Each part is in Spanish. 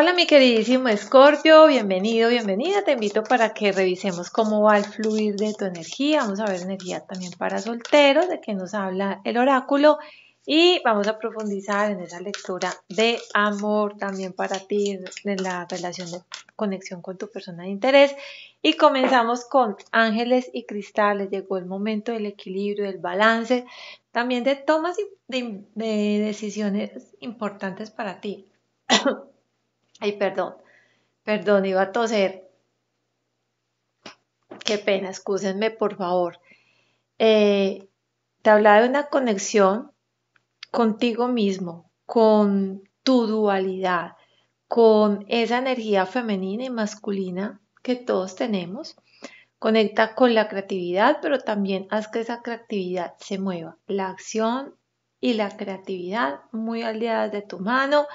Hola mi queridísimo Escorpio, bienvenido, bienvenida. Te invito para que revisemos cómo va el fluir de tu energía. Vamos a ver energía también para solteros, de qué nos habla el oráculo. Y vamos a profundizar en esa lectura de amor también para ti, de la relación de conexión con tu persona de interés. Y comenzamos con ángeles y cristales. Llegó el momento del equilibrio, del balance, también de tomas de decisiones importantes para ti. Ay, perdón, perdón, iba a toser. Qué pena, excúsenme por favor. Eh, te hablaba de una conexión contigo mismo, con tu dualidad, con esa energía femenina y masculina que todos tenemos. Conecta con la creatividad, pero también haz que esa creatividad se mueva. La acción y la creatividad muy aliadas de tu mano.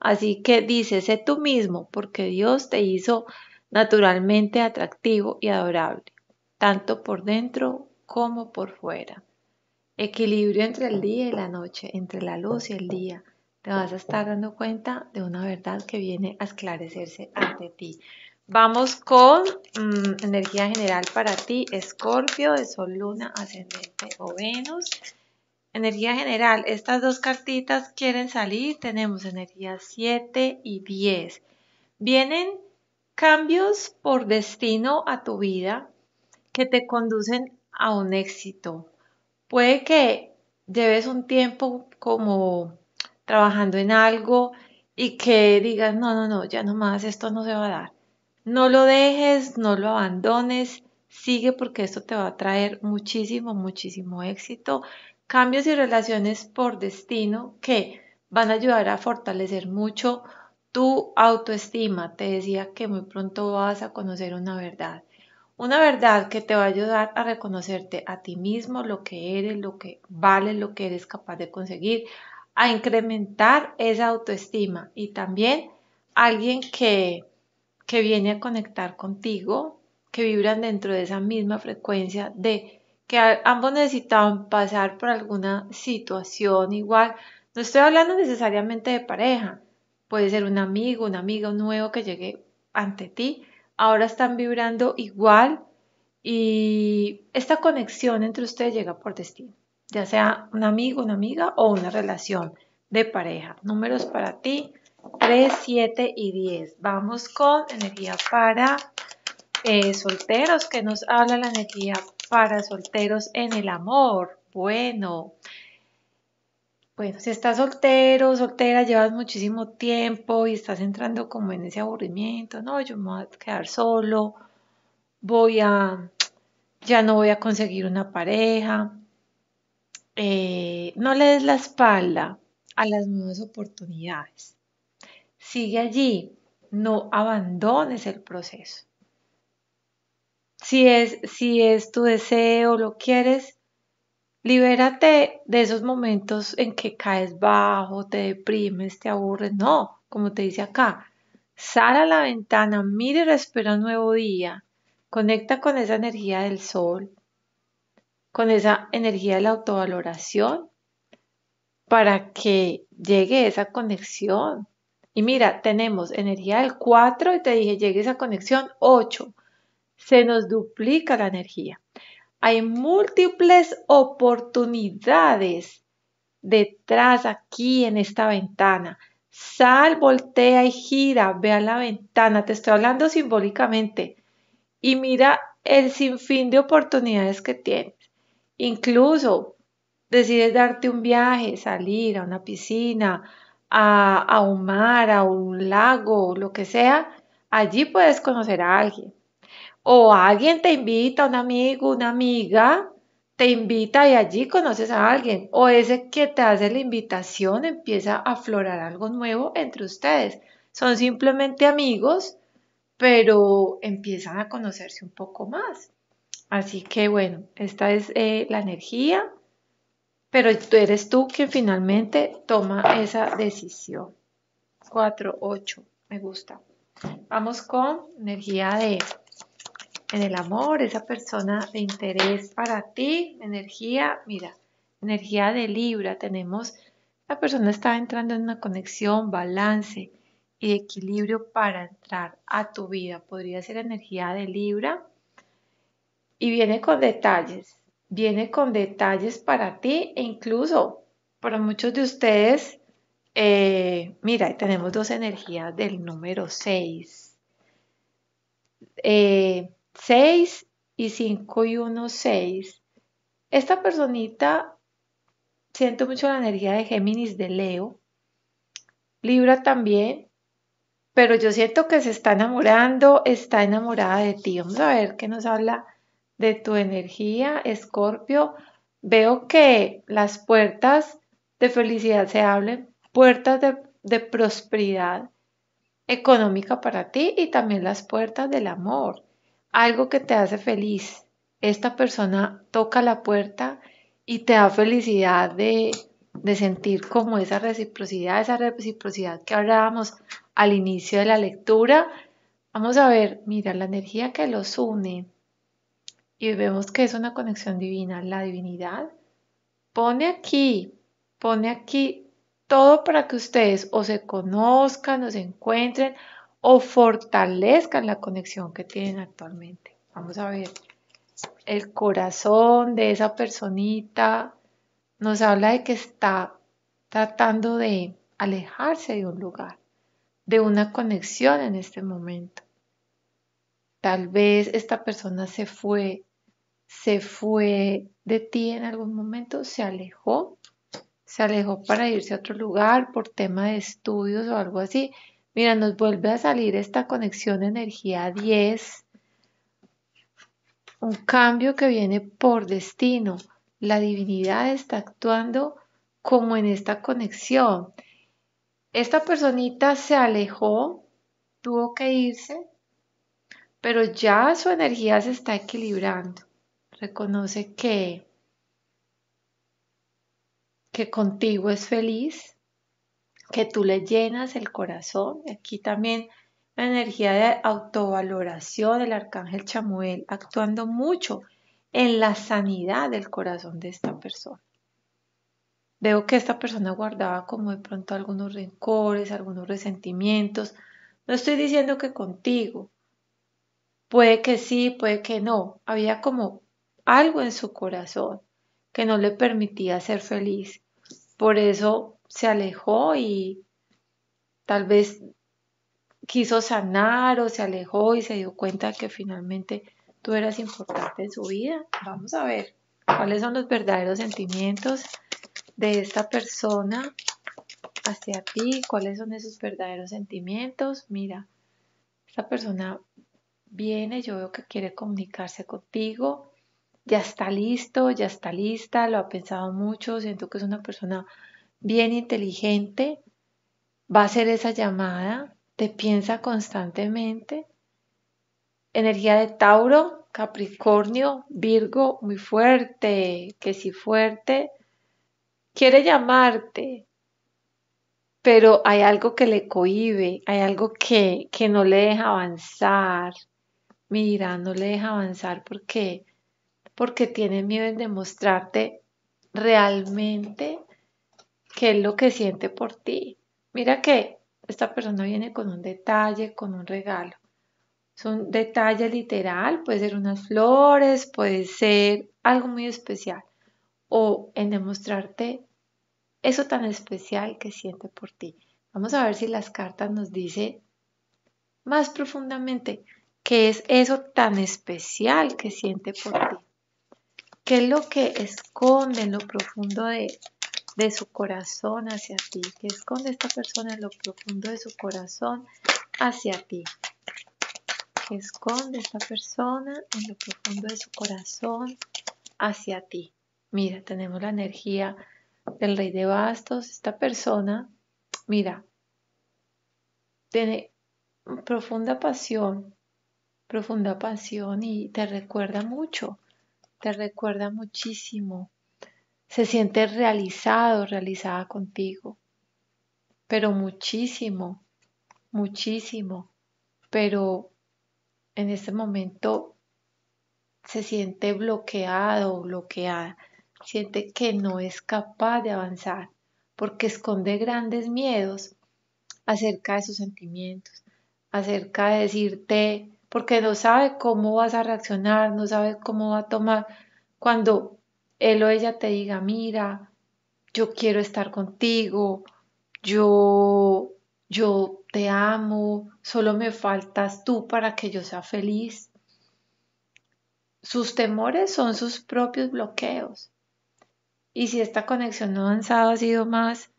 Así que dice, sé tú mismo, porque Dios te hizo naturalmente atractivo y adorable, tanto por dentro como por fuera. Equilibrio entre el día y la noche, entre la luz y el día. Te vas a estar dando cuenta de una verdad que viene a esclarecerse ante ti. Vamos con mm, energía general para ti, Escorpio, de Sol, Luna, Ascendente o Venus energía general. Estas dos cartitas quieren salir. Tenemos energía 7 y 10. Vienen cambios por destino a tu vida que te conducen a un éxito. Puede que lleves un tiempo como trabajando en algo y que digas, no, no, no, ya nomás esto no se va a dar. No lo dejes, no lo abandones, sigue porque esto te va a traer muchísimo, muchísimo éxito cambios y relaciones por destino que van a ayudar a fortalecer mucho tu autoestima. Te decía que muy pronto vas a conocer una verdad. Una verdad que te va a ayudar a reconocerte a ti mismo, lo que eres, lo que vale, lo que eres capaz de conseguir, a incrementar esa autoestima y también alguien que, que viene a conectar contigo, que vibran dentro de esa misma frecuencia de que ambos necesitaban pasar por alguna situación igual. No estoy hablando necesariamente de pareja, puede ser un amigo, un amigo nuevo que llegue ante ti. Ahora están vibrando igual y esta conexión entre ustedes llega por destino, ya sea un amigo, una amiga o una relación de pareja. Números para ti, 3, 7 y 10. Vamos con energía para eh, solteros, que nos habla la energía para solteros en el amor. Bueno, bueno, si estás soltero, soltera, llevas muchísimo tiempo y estás entrando como en ese aburrimiento, no, yo me voy a quedar solo, voy a, ya no voy a conseguir una pareja. Eh, no le des la espalda a las nuevas oportunidades. Sigue allí, no abandones el proceso si es, si es tu deseo, lo quieres, libérate de esos momentos en que caes bajo, te deprimes, te aburres. No, como te dice acá, sal a la ventana, mira y respira un nuevo día. Conecta con esa energía del sol, con esa energía de la autovaloración, para que llegue esa conexión. Y mira, tenemos energía del 4 y te dije, llegue esa conexión 8 se nos duplica la energía. Hay múltiples oportunidades detrás aquí en esta ventana. Sal, voltea y gira, ve a la ventana, te estoy hablando simbólicamente y mira el sinfín de oportunidades que tienes. Incluso decides darte un viaje, salir a una piscina, a, a un mar, a un lago, lo que sea, allí puedes conocer a alguien. O alguien te invita, un amigo, una amiga, te invita y allí conoces a alguien. O ese que te hace la invitación empieza a aflorar algo nuevo entre ustedes. Son simplemente amigos, pero empiezan a conocerse un poco más. Así que bueno, esta es eh, la energía, pero tú eres tú quien finalmente toma esa decisión. 4, 8, me gusta. Vamos con energía de en el amor, esa persona de interés para ti, energía, mira, energía de Libra, tenemos, la persona está entrando en una conexión, balance y equilibrio para entrar a tu vida, podría ser energía de Libra y viene con detalles, viene con detalles para ti e incluso para muchos de ustedes, eh, mira, tenemos dos energías del número 6. 6 y 5 y 1, 6. Esta personita, siento mucho la energía de Géminis de Leo, Libra también, pero yo siento que se está enamorando, está enamorada de ti. Vamos a ver qué nos habla de tu energía, Escorpio. Veo que las puertas de felicidad se hablen, puertas de prosperidad económica para ti y también las puertas del amor algo que te hace feliz. Esta persona toca la puerta y te da felicidad de, sentir como esa reciprocidad, esa reciprocidad que hablábamos al inicio de la lectura. Vamos a ver, mira, la energía que los une y vemos que es una conexión divina, la divinidad, pone aquí, pone aquí todo para que ustedes o se conozcan o se encuentren o fortalezcan la conexión que tienen actualmente. Vamos a ver, el corazón de esa personita nos habla de que está tratando de alejarse de un lugar, de una conexión en este momento. Tal vez esta persona se fue, se fue de ti en algún momento, se alejó, se alejó para irse a otro lugar por tema de estudios o algo así Mira, nos vuelve a salir esta conexión de energía 10. Un cambio que viene por destino. La divinidad está actuando como en esta conexión. Esta personita se alejó, tuvo que irse, pero ya su energía se está equilibrando. Reconoce que, que contigo es feliz, que tú le llenas el corazón. Aquí también la energía de autovaloración del arcángel Chamuel, actuando mucho en la sanidad del corazón de esta persona. Veo que esta persona guardaba como de pronto algunos rencores, algunos resentimientos. No estoy diciendo que contigo. Puede que sí, puede que no. Había como algo en su corazón que no le permitía ser feliz. Por eso se alejó y tal vez quiso sanar o se alejó y se dio cuenta que finalmente tú eras importante en su vida. Vamos a ver cuáles son los verdaderos sentimientos de esta persona hacia ti, cuáles son esos verdaderos sentimientos. Mira, esta persona viene, yo veo que quiere comunicarse contigo, ya está listo, ya está lista, lo ha pensado mucho, siento que es una persona bien inteligente, va a hacer esa llamada, te piensa constantemente. Energía de Tauro, Capricornio, Virgo, muy fuerte, que si fuerte, quiere llamarte, pero hay algo que le cohíbe, hay algo que, no le deja avanzar. Mira, no le deja avanzar porque porque tiene miedo en demostrarte realmente qué es lo que siente por ti. Mira que esta persona viene con un detalle, con un regalo. Es un detalle literal, puede ser unas flores, puede ser algo muy especial. O en demostrarte eso tan especial que siente por ti. Vamos a ver si las cartas nos dicen más profundamente qué es eso tan especial que siente por ti. ¿Qué es lo que esconde en lo profundo de de su corazón hacia ti, que esconde esta persona en lo profundo de su corazón hacia ti, que esconde esta persona en lo profundo de su corazón hacia ti. Mira, tenemos la energía del rey de bastos, esta persona, mira, tiene profunda pasión, profunda pasión y te recuerda mucho, te recuerda muchísimo se siente realizado, realizada contigo. Pero muchísimo, muchísimo. Pero en este momento se siente bloqueado bloqueada. Siente que no es capaz de avanzar porque esconde grandes miedos acerca de sus sentimientos, acerca de decirte, porque no sabe cómo vas a reaccionar, no sabe cómo va a tomar, cuando él o ella te diga, mira, yo quiero estar contigo, yo, yo te amo, solo me faltas tú para que yo sea feliz. Sus temores son sus propios bloqueos. Y si esta conexión no avanzada ha sido más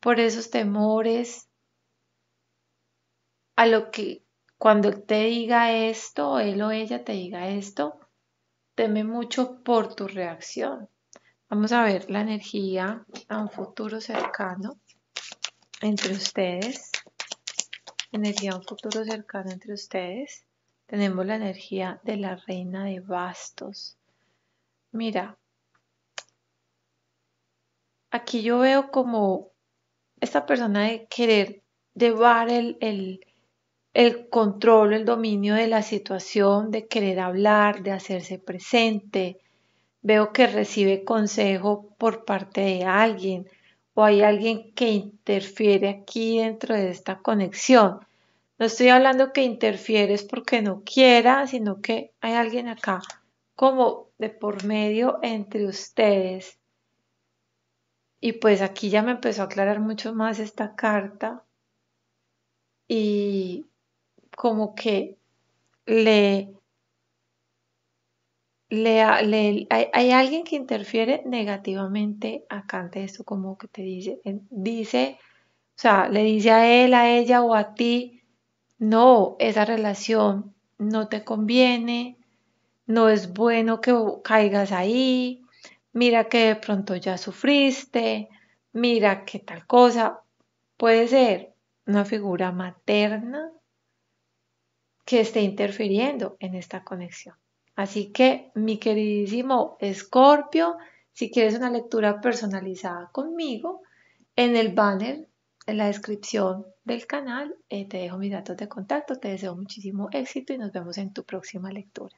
por esos temores, a lo que cuando él te diga esto, él o ella te diga esto, teme mucho por tu reacción. Vamos a ver la energía a un futuro cercano entre ustedes. Energía a un futuro cercano entre ustedes. Tenemos la energía de la reina de bastos. Mira, aquí yo veo como esta persona de querer llevar el, el, el control, el dominio de la situación, de querer hablar, de hacerse presente. Veo que recibe consejo por parte de alguien o hay alguien que interfiere aquí dentro de esta conexión. No estoy hablando que interfieres porque no quiera, sino que hay alguien acá como de por medio entre ustedes. Y pues aquí ya me empezó a aclarar mucho más esta carta. Y como que le, hay, alguien que interfiere negativamente acá ante esto, como que te dice, eh, dice, o sea, le dice a él, a ella o a ti, no, esa relación no te conviene, no es bueno que caigas ahí, mira que de pronto ya sufriste, mira que tal cosa, puede ser una figura materna que esté interfiriendo en esta conexión. Así que, mi queridísimo Escorpio, si quieres una lectura personalizada conmigo, en el banner, en la descripción del canal, eh, te dejo mis datos de contacto, te deseo muchísimo éxito y nos vemos en tu próxima lectura.